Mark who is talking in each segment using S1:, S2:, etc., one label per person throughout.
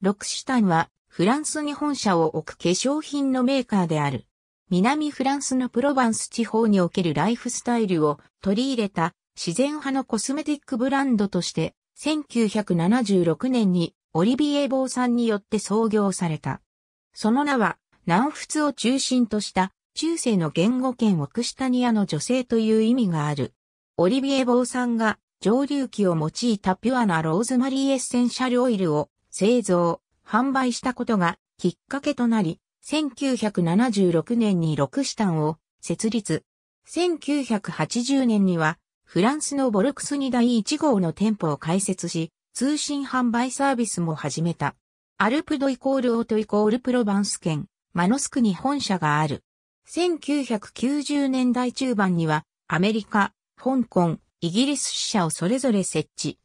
S1: ロクシタンはフランスに本社を置く化粧品のメーカーである。南フランスのプロバンス地方におけるライフスタイルを取り入れた自然派のコスメティックブランドとして1976年にオリビエ・ボーさんによって創業された。その名は南仏を中心とした中世の言語圏オクシタニアの女性という意味がある。オリビエ・ボーさんが蒸留器を用いたピュアなローズマリーエッセンシャルオイルを製造、販売したことがきっかけとなり、1976年にロクシタンを設立。1980年にはフランスのボルクスに第1号の店舗を開設し、通信販売サービスも始めた。アルプドイコールオートイコールプロバンス県、マノスクに本社がある。1990年代中盤には、アメリカ、香港、イギリス支社をそれぞれ設置。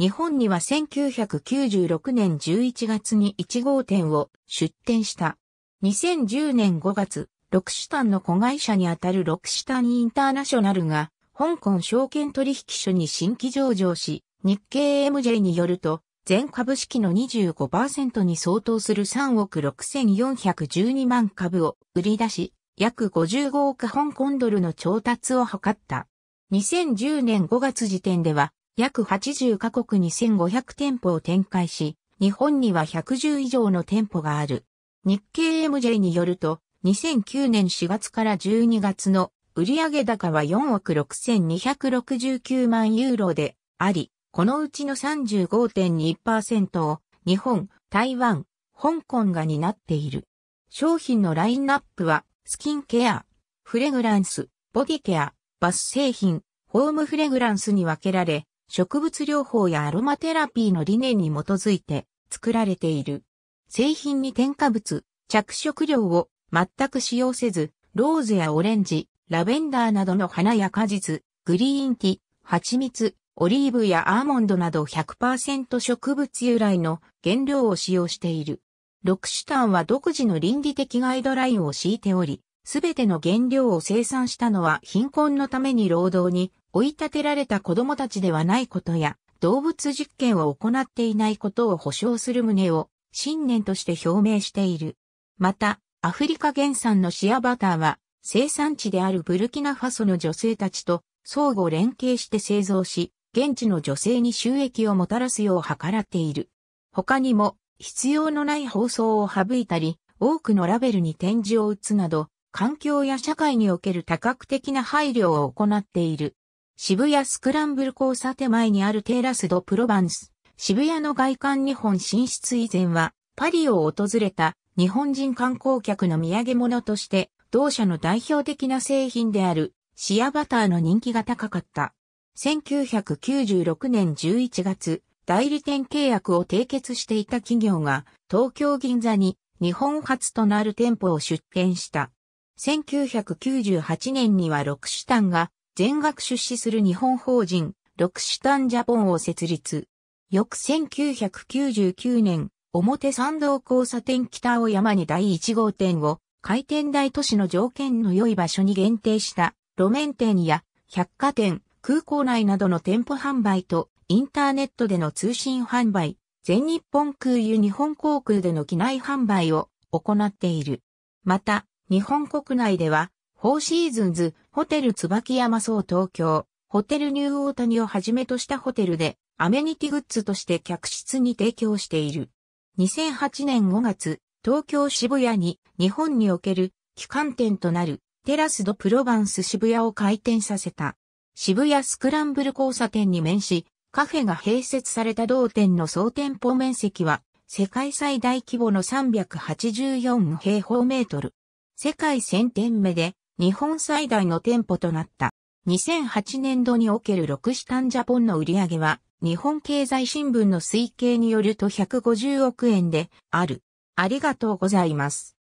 S1: 日本には1996年11月に1号店を出店した。2010年5月、ロクシタンの子会社にあたるロクシタンインターナショナルが、香港証券取引所に新規上場し、日経 MJ によると、全株式の25%に相当する3億6412万株を売り出し、約55億香港ドルの調達を図った。2010年5月時点では、約80カ国に1500店舗を展開し、日本には110以上の店舗がある。日経 MJ によると、2009年4月から12月の売上高は4億6269万ユーロであり、このうちの35.2%を日本、台湾、香港が担っている。商品のラインナップは、スキンケア、フレグランス、ボディケア、バス製品、ホームフレグランスに分けられ、植物療法やアロマテラピーの理念に基づいて作られている。製品に添加物、着色料を全く使用せず、ローズやオレンジ、ラベンダーなどの花や果実、グリーンティ、蜂蜜、オリーブやアーモンドなど100%植物由来の原料を使用している。ロクシタンは独自の倫理的ガイドラインを敷いており、すべての原料を生産したのは貧困のために労働に追い立てられた子供たちではないことや、動物実験を行っていないことを保証する旨を信念として表明している。また、アフリカ原産のシアバターは、生産地であるブルキナファソの女性たちと相互連携して製造し、現地の女性に収益をもたらすよう計らっている。他にも、必要のない包装を省いたり、多くのラベルに展示を打つなど、環境や社会における多角的な配慮を行っている。渋谷スクランブル交差点前にあるテーラス・ド・プロバンス。渋谷の外観日本進出以前は、パリを訪れた日本人観光客の土産物として、同社の代表的な製品であるシアバターの人気が高かった。1996年11月、代理店契約を締結していた企業が東京銀座に日本初となる店舗を出店した。1998年にはロクシュタンが全額出資する日本法人ロクシュタンジャポンを設立。翌1999年、表参道交差点北を山に第1号店を回転大都市の条件の良い場所に限定した路面店や百貨店、空港内などの店舗販売とインターネットでの通信販売、全日本空輸日本航空での機内販売を行っている。また、日本国内では、フォーシーズンズ、ホテル椿山荘東京、ホテルニューオータニをはじめとしたホテルで、アメニティグッズとして客室に提供している。2008年5月、東京渋谷に日本における旗艦店となるテラスドプロバンス渋谷を開店させた。渋谷スクランブル交差点に面し、カフェが併設された同店の総店舗面積は世界最大規模の384平方メートル。世界1000店目で日本最大の店舗となった。2008年度におけるロクシタンジャポンの売り上げは、日本経済新聞の推計によると150億円である。ありがとうございます。